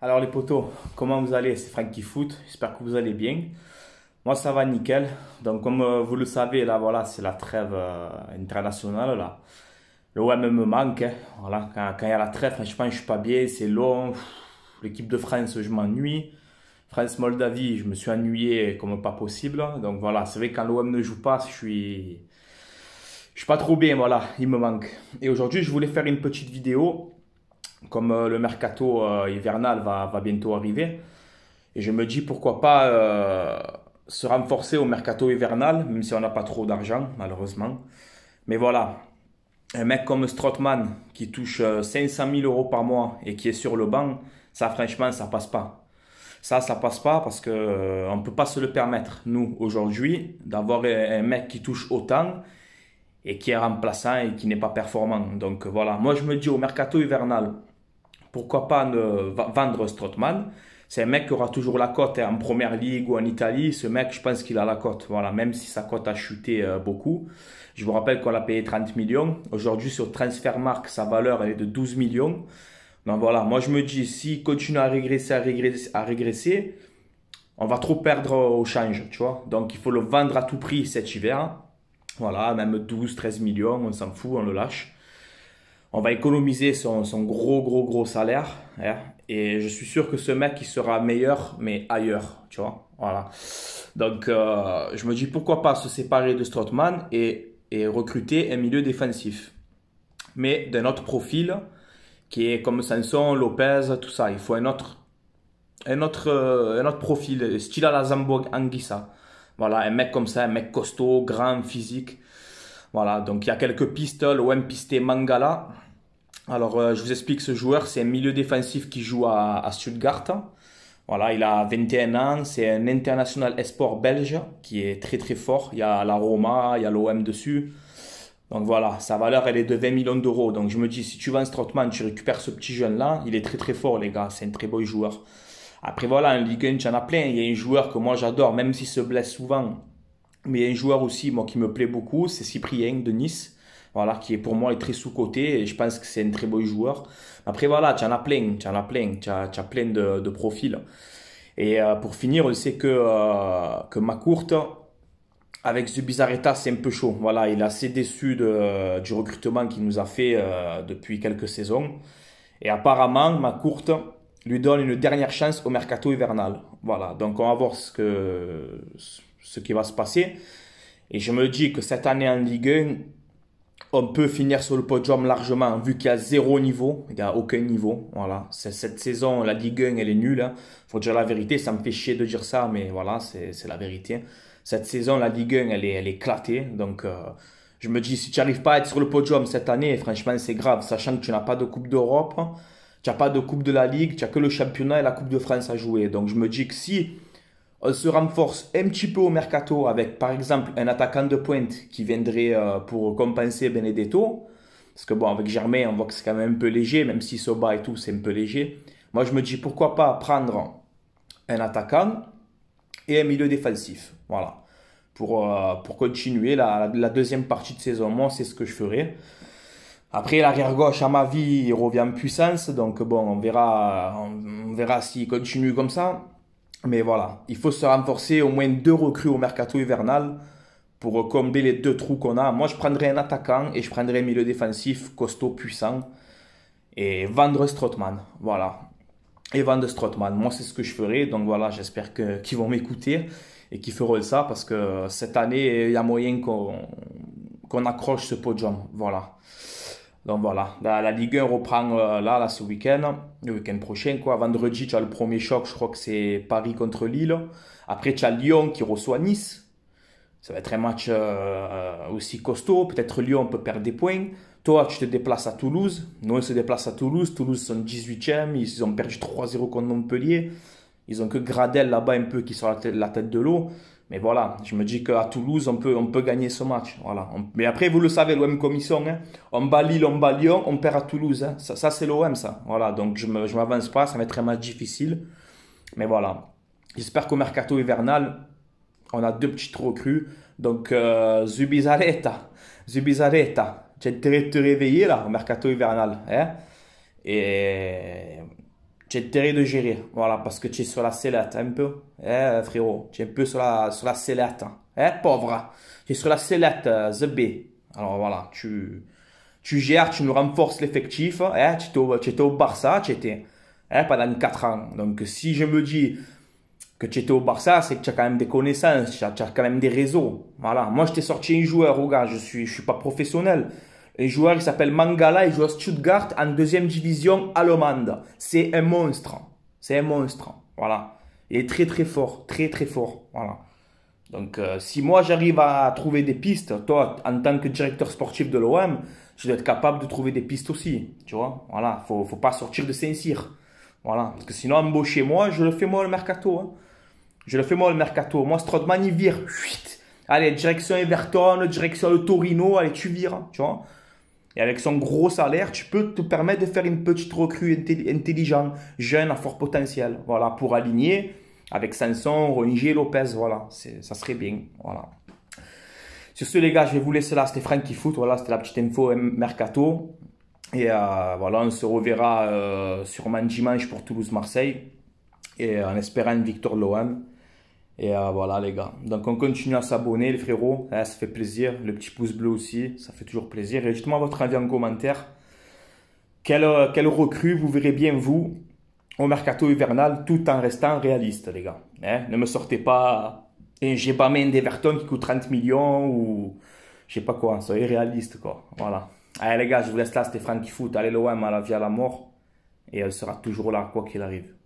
Alors les potos, comment vous allez C'est qui Foot, j'espère que vous allez bien. Moi ça va nickel. Donc comme euh, vous le savez, là voilà, c'est la trêve euh, internationale là. L'OM me manque, hein. voilà, quand, il y a la trêve, franchement je suis pas bien, c'est long. L'équipe de France, je m'ennuie. France-Moldavie, je me suis ennuyé comme pas possible. Donc voilà, c'est vrai que quand l'OM ne joue pas, je suis... Je suis pas trop bien, voilà, il me manque. Et aujourd'hui, je voulais faire une petite vidéo comme euh, le mercato euh, hivernal va, bientôt arriver, et je me dis pourquoi pas euh, se renforcer au mercato hivernal, même si on n'a pas trop d'argent, malheureusement. Mais voilà, un mec comme Strotman, qui touche 500 000 euros par mois et qui est sur le banc, ça franchement, ça passe pas. Ça, ça passe pas parce qu'on ne peut pas se le permettre, nous, aujourd'hui, d'avoir un mec qui touche autant et qui est remplaçant et qui n'est pas performant. Donc voilà, moi je me dis au mercato hivernal, pourquoi pas ne, vendre Strootman C'est un mec qui aura toujours la cote hein, en première ligue ou en Italie. Ce mec, je pense qu'il a la cote. Voilà, même si sa cote a chuté euh, beaucoup. Je vous rappelle qu'on l'a payé 30 millions. Aujourd'hui, sur Transfermarkt, sa valeur elle est de 12 millions. Donc ben voilà, moi je me dis, s'il continue à régresser, à régresser, à régresser, on va trop perdre au change, tu vois. Donc il faut le vendre à tout prix cet hiver. Voilà, même 12, 13 millions, on s'en fout, on le lâche on va économiser son, gros, gros, gros salaire. Hein, et je suis sûr que ce mec, il sera meilleur, mais ailleurs, tu vois. Voilà. Donc, euh, je me dis pourquoi pas se séparer de Strootman et, recruter un milieu défensif. Mais d'un autre profil, qui est comme Sanson, Lopez, tout ça. Il faut un autre, un autre, euh, autre profil, style à la Zambog Anguissa. Voilà, un mec comme ça, un mec costaud, grand, physique. Voilà, donc il y a quelques pistes, l'OM pisté Mangala. Alors euh, je vous explique ce joueur, c'est un milieu défensif qui joue à, Stuttgart. Voilà, il a 21 ans, c'est un international esport belge qui est très très fort. Il y a la Roma, il y a l'OM dessus. Donc voilà, sa valeur elle est de 20 millions d'euros. Donc je me dis, si tu vends Strottmann, tu récupères ce petit jeune là, il est très très fort les gars, c'est un très beau joueur. Après voilà, en Ligue 1, tu en as plein. Il y a un joueur que moi j'adore, même s'il se blesse souvent. Mais a un joueur aussi, moi, qui me plaît beaucoup, c'est Cyprien de Nice. Voilà, qui est pour moi est très sous-coté et je pense que c'est un très bon joueur. Après, voilà, tu en as plein, tu en as plein, tu as, plein de, profils. Et euh, pour finir, on sait que, euh, que Macourte, avec Zubizarreta, c'est un peu chaud. Voilà, il est assez déçu du recrutement qu'il nous a fait euh, depuis quelques saisons. Et apparemment, Macourt lui donne une dernière chance au mercato hivernal. Voilà, donc on va voir ce que, ce qui va se passer. Et je me dis que cette année en Ligue 1, on peut finir sur le podium largement, vu qu'il y a zéro niveau, il n'y a aucun niveau. Voilà. Cette saison, la Ligue 1, elle est nulle. il hein. faut dire la vérité, ça me fait chier de dire ça, mais voilà, c'est la vérité. Cette saison, la Ligue 1, elle est, elle est éclatée. Donc, euh, je me dis, si tu n'arrives pas à être sur le podium cette année, franchement, c'est grave, sachant que tu n'as pas de Coupe d'Europe, tu n'as pas de Coupe de la Ligue, tu n'as que le championnat et la Coupe de France à jouer. Donc, je me dis que si on euh, se renforce un petit peu au mercato avec par exemple un attaquant de pointe qui viendrait euh, pour compenser Benedetto. Parce que bon, avec Germain, on voit que c'est quand même un peu léger, même si Soba et tout, c'est un peu léger. Moi, je me dis pourquoi pas prendre un attaquant et un milieu défensif. Voilà. Pour, euh, pour continuer la, deuxième partie de saison, moi, c'est ce que je ferai. Après, l'arrière gauche, à ma vie, il revient en puissance. Donc, bon, on verra, on, on verra s'il continue comme ça. Mais voilà, il faut se renforcer au moins deux recrues au mercato hivernal pour combler les deux trous qu'on a. Moi, je prendrais un attaquant et je prendrais un milieu défensif costaud, puissant. Et vendre Strottman. voilà. Et vendre Strotman. moi, c'est ce que je ferai. Donc voilà, j'espère qu'ils vont m'écouter et qu'ils feront ça parce que cette année, il y a moyen qu'on accroche ce podium. Voilà. Donc voilà, la, Ligue 1 reprend euh, là, là, ce week-end, le week-end prochain. Quoi. Vendredi, tu as le premier choc, je crois que c'est Paris contre Lille. Après, tu as Lyon qui reçoit Nice. Ça va être un match euh, aussi costaud. Peut-être Lyon peut perdre des points. Toi, tu te déplaces à Toulouse. Nous, on se déplace à Toulouse. Toulouse sont 18e. Ils ont perdu 3-0 contre Montpellier. Ils ont que Gradel là-bas un peu qui sont la tête de l'eau. Mais voilà, je me dis qu'à Toulouse, on peut, on peut gagner ce match. Voilà. mais après, vous le savez, l'OM commission. Hein. on bat Lille, on bat Lyon, on perd à Toulouse. Hein. ça, c'est l'OM, ça. Voilà, donc je ne m'avance pas, ça va être un match difficile. Mais voilà, j'espère qu'au mercato hivernal, on a deux petites recrues. Donc, euh, Zubizarreta, Zubizarreta, tu es intérêt de te réveiller là, au mercato hivernal. Hein, et es terrible de gérer, voilà, parce que tu es sur la sellette un peu, eh, frérot, tu es un peu sur la, sur la sellette, hein. eh, pauvre, hein. tu es sur la sellette, euh, the Alors voilà, tu, tu gères, tu nous renforces l'effectif, hein. eh, tu étais au, étais au Barça, tu étais, eh, pendant 4 ans. Donc si je me dis, que tu étais au Barça, c'est que tu as quand même des connaissances, tu as, quand même des réseaux. Voilà. Moi, je t'ai sorti un joueur, regarde je suis, je suis pas professionnel un joueur qui s'appelle Mangala, il joue à Stuttgart en deuxième division allemande. C'est un monstre. C'est un monstre. Voilà. Il est très très fort. Très très fort. Voilà. Donc euh, si moi j'arrive à trouver des pistes, toi en tant que directeur sportif de l'OM, je dois être capable de trouver des pistes aussi. Tu vois Voilà. Faut, faut pas sortir de Saint-Cyr. Voilà. Parce que sinon, embaucher moi, je le fais moi le mercato. Hein. Je le fais moi le mercato. Moi, Strodman, il vire. Allez, direction Everton, direction le Torino. Allez, tu vires. Hein. tu vois et avec son gros salaire, tu peux te permettre de faire une petite recrue intelligente, jeune, à fort potentiel. Voilà, pour aligner avec Sanson, Rongier, Lopez. Voilà, ça serait bien. Voilà. Sur ce, les gars, je vais vous laisser là. C'était Franck qui foot. Voilà, c'était la petite info hein, Mercato. Et euh, voilà, on se reverra euh, sûrement dimanche pour Toulouse-Marseille. Et euh, en espérant une victoire et euh, voilà les gars. Donc on continue à s'abonner les frérots. ça fait plaisir. Le petit pouce bleu aussi, ça fait toujours plaisir. Et justement votre avis en commentaire. Quel, euh, quelle recrue vous verrez bien vous au mercato hivernal tout en restant réaliste les gars. Hein? ne me sortez pas hein, j'ai un main d'Everton qui coûte 30 millions ou je sais pas quoi. Soyez réaliste quoi. Voilà. Allez les gars, je vous laisse là. C'était qui Foot. Allez loin à la vie à la mort. Et elle sera toujours là quoi qu'il arrive.